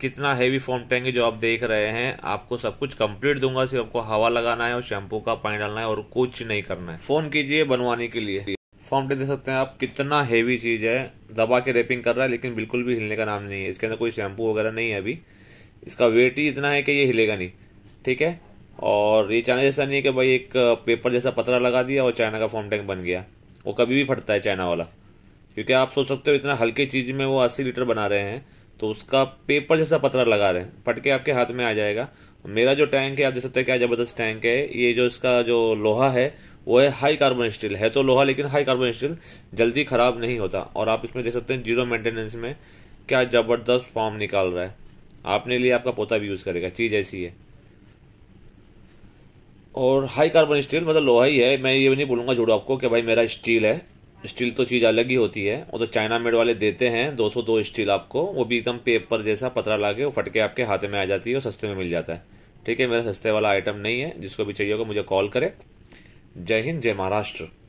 कितना heavy form tank है जो आप देख रहे हैं आपको सब कुछ कंप्लीट दूंगा सिर्फ आपको हवा लगाना है और शैम्पू का पानी डालना है और कुछ नहीं करना है फ़ोन कीजिए बनवाने के लिए फॉर्म टैंक देख सकते हैं आप कितना हैवी चीज़ है दबा के रेपिंग कर रहा है लेकिन बिल्कुल भी हिलने का नाम नहीं है इसके अंदर कोई शैम्पू वगैरह नहीं है अभी इसका वेट ही इतना है कि ये हिलेगा नहीं ठीक है और ये चाइना जैसा नहीं है कि भाई एक पेपर जैसा पतरा लगा दिया और चाइना का फॉर्म टैंक बन गया वो कभी भी फटता है चाइना वाला क्योंकि आप सोच सकते हो इतना हल्की चीज़ में वो अस्सी लीटर बना रहे हैं तो उसका पेपर जैसा पतला लगा रहे हैं फटके आपके हाथ में आ जाएगा मेरा जो टैंक है आप देख सकते हैं क्या ज़बरदस्त टैंक है ये जो इसका जो लोहा है वो है हाई कार्बन स्टील है तो लोहा लेकिन हाई कार्बन स्टील जल्दी ख़राब नहीं होता और आप इसमें देख सकते हैं जीरो मेंटेनेंस में क्या ज़बरदस्त फॉर्म निकाल रहा है आपने लिए आपका पोता भी यूज़ करेगा चीज़ ऐसी है और हाई कार्बन स्टील मतलब लोहा ही है मैं ये भी नहीं बोलूंगा जोड़ो आपको कि भाई मेरा स्टील है स्टील तो चीज़ अलग ही होती है वो तो चाइना मेड वाले देते हैं 202 स्टील आपको वो भी एकदम पेपर जैसा पतरा ला के वो फटके आपके हाथ में आ जाती है और सस्ते में मिल जाता है ठीक है मेरा सस्ते वाला आइटम नहीं है जिसको भी चाहिए होगा मुझे कॉल करें जय हिंद जय महाराष्ट्र